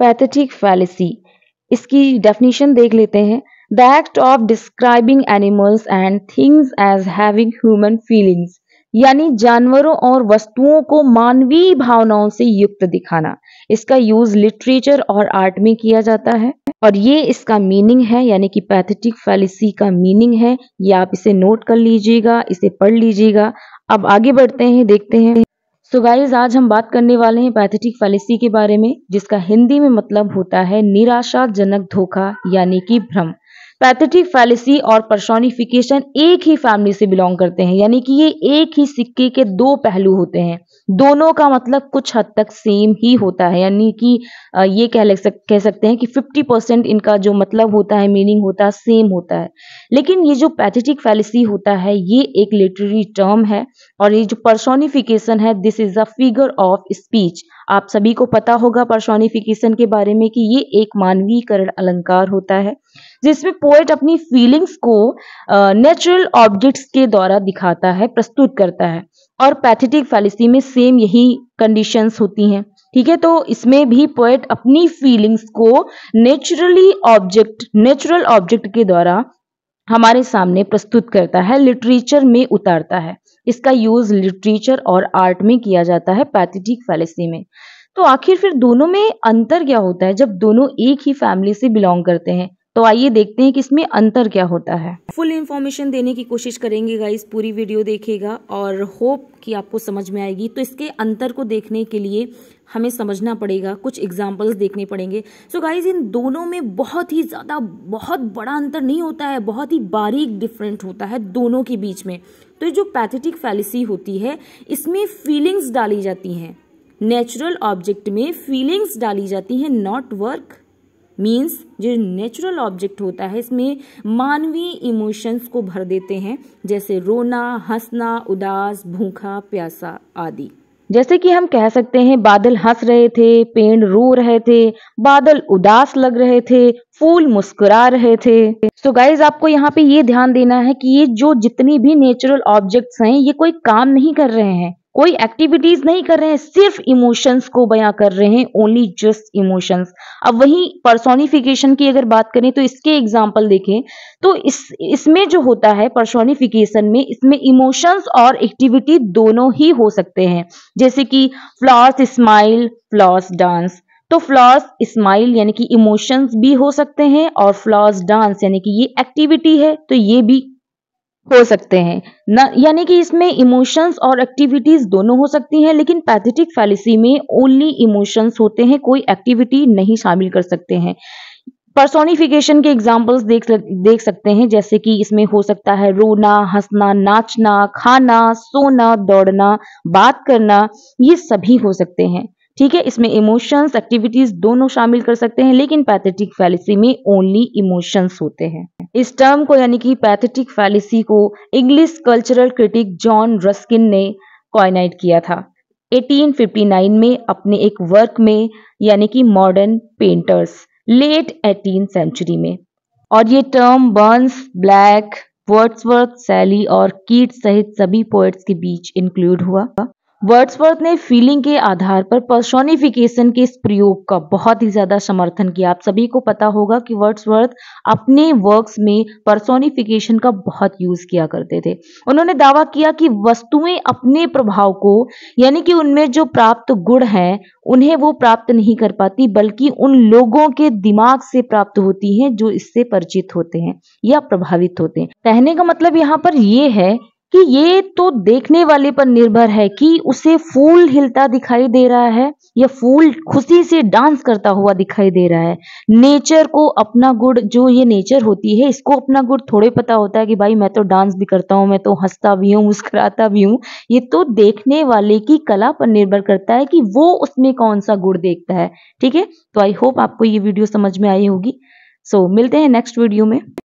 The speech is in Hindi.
पैथेटिक फैलिसी इसकी डेफिनेशन देख लेते हैं the act of describing animals and things as having human feelings यानी जानवरों और वस्तुओं को मानवीय भावनाओं से युक्त दिखाना इसका यूज लिटरेचर और आर्ट में किया जाता है और ये इसका मीनिंग है यानी कि पैथेटिक फैलिसी का मीनिंग है ये आप इसे नोट कर लीजिएगा इसे पढ़ लीजिएगा अब आगे बढ़ते हैं देखते हैं सो so गाइज आज हम बात करने वाले हैं पैथेटिक फैलेसी के बारे में जिसका हिंदी में मतलब होता है निराशाजनक धोखा यानी कि भ्रम पैथेटिक फैलेसी और परसोनिफिकेशन एक ही फैमिली से बिलोंग करते हैं यानी कि ये एक ही सिक्के के दो पहलू होते हैं दोनों का मतलब कुछ हद तक सेम ही होता है यानी कि ये कह ले सक, कह सकते हैं कि 50 परसेंट इनका जो मतलब होता है मीनिंग होता है सेम होता है लेकिन ये जो पैथेटिक फैलिसी होता है ये एक लिटरेरी टर्म है और ये जो पर्सोनिफिकेशन है this is a figure of speech आप सभी को पता होगा पर्सोनिफिकेशन के बारे में कि ये एक मानवीकरण अलंकार होता है जिसमें पोएट अपनी फीलिंग्स को नेचुरल ऑब्जेक्ट्स के द्वारा दिखाता है प्रस्तुत करता है और पैथेटिक फैलिसी में सेम यही कंडीशंस होती हैं ठीक है तो इसमें भी पोएट अपनी फीलिंग्स को नेचुरली ऑब्जेक्ट नेचुरल ऑब्जेक्ट के द्वारा हमारे सामने प्रस्तुत करता है लिटरेचर में उतारता है इसका यूज लिटरेचर और आर्ट में किया जाता है पैथेटिक फैलिसी में तो आखिर फिर दोनों में अंतर क्या होता है जब दोनों एक ही फैमिली से बिलोंग करते हैं तो आइए देखते हैं कि इसमें अंतर क्या होता है फुल इन्फॉर्मेशन देने की कोशिश करेंगे गाइस पूरी वीडियो देखेगा और होप कि आपको समझ में आएगी तो इसके अंतर को देखने के लिए हमें समझना पड़ेगा कुछ एग्जाम्पल्स देखने पड़ेंगे सो so गाइज इन दोनों में बहुत ही ज़्यादा बहुत बड़ा अंतर नहीं होता है बहुत ही बारीक डिफरेंट होता है दोनों के बीच में तो ये जो पैथेटिक फैलिसी होती है इसमें फीलिंग्स डाली जाती हैं नेचुरल ऑब्जेक्ट में फीलिंग्स डाली जाती हैं नॉट वर्क मीन्स जो नेचुरल ऑब्जेक्ट होता है इसमें मानवीय इमोशंस को भर देते हैं जैसे रोना हंसना उदास भूखा प्यासा आदि जैसे कि हम कह सकते हैं बादल हंस रहे थे पेड़ रो रहे थे बादल उदास लग रहे थे फूल मुस्कुरा रहे थे सो so गाइज आपको यहाँ पे ये ध्यान देना है कि ये जो जितनी भी नेचुरल ऑब्जेक्ट्स हैं ये कोई काम नहीं कर रहे हैं कोई एक्टिविटीज नहीं कर रहे हैं सिर्फ इमोशंस को बयां कर रहे हैं ओनली जस्ट इमोशंस अब वही पर्सोनिफिकेशन की अगर बात करें तो इसके एग्जाम्पल देखें तो इस इसमें जो होता है पर्सोनिफिकेशन में इसमें इमोशंस और एक्टिविटी दोनों ही हो सकते हैं जैसे कि फ्लॉर्स स्माइल फ्लॉर्स डांस तो फ्लॉर्स स्माइल यानी कि इमोशंस भी हो सकते हैं और फ्लॉर्स डांस यानी कि ये एक्टिविटी है तो ये भी हो सकते हैं न यानी कि इसमें इमोशंस और एक्टिविटीज दोनों हो सकती हैं लेकिन पैथेटिक फैलिसी में ओनली इमोशंस होते हैं कोई एक्टिविटी नहीं शामिल कर सकते हैं पर्सोनिफिकेशन के एग्जाम्पल्स देख देख सकते हैं जैसे कि इसमें हो सकता है रोना हंसना नाचना खाना सोना दौड़ना बात करना ये सभी हो सकते हैं ठीक है इसमें इमोशंस एक्टिविटीज दोनों शामिल कर सकते हैं लेकिन पैथेटिक फैलिसी में ओनली इमोशंस होते हैं इस टर्म को यानी कि पैथेटिक फैलिसी को English cultural critic John Ruskin ने कॉइनाइट किया था 1859 में अपने एक वर्क में यानी कि modern painters late eighteen century में और ये term Burns Blake Wordsworth Shelley और कीट सहित सभी पोएट्स के बीच इंक्लूड हुआ वर्ड्सवर्थ ने फीलिंग के आधार पर पर्सोनिफिकेशन के इस प्रयोग का बहुत ही ज़्यादा समर्थन किया आप सभी को पता होगा कि वर्ड्सवर्थ अपने वर्क्स में पर्सोनिफिकेशन का बहुत यूज़ किया करते थे उन्होंने दावा किया कि वस्तुएं अपने प्रभाव को यानी कि उनमें जो प्राप्त गुण हैं उन्हें वो प्राप्त नहीं कर पाती बल्कि उन लोगों के दिमाग से प्राप्त होती है जो इससे परिचित होते हैं या प्रभावित होते हैं कहने का मतलब यहाँ पर ये है कि ये तो देखने वाले पर निर्भर है कि उसे फूल हिलता दिखाई दे रहा है या फूल खुशी से डांस करता हुआ दिखाई दे रहा है नेचर को अपना गुड़ जो ये नेचर होती है इसको अपना गुड़ थोड़े पता होता है कि भाई मैं तो डांस भी करता हूँ मैं तो हंसता भी हूँ मुस्कुराता भी हूँ ये तो देखने वाले की कला पर निर्भर करता है कि वो उसमें कौन सा गुड़ देखता है ठीक है तो आई होप आपको ये वीडियो समझ में आई होगी सो so, मिलते हैं नेक्स्ट वीडियो में